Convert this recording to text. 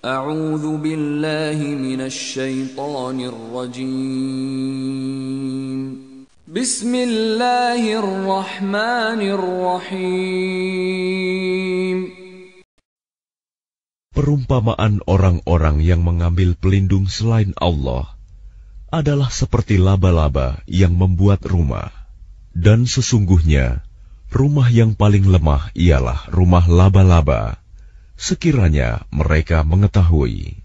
أعوذ بالله من الشيطان الرجيم بسم الله الرحمن الرحيم Perumpamaan orang-orang yang mengambil pelindung selain Allah adalah seperti laba-laba yang membuat rumah. Dan sesungguhnya, rumah yang paling lemah ialah rumah laba-laba sekiranya mereka mengetahui.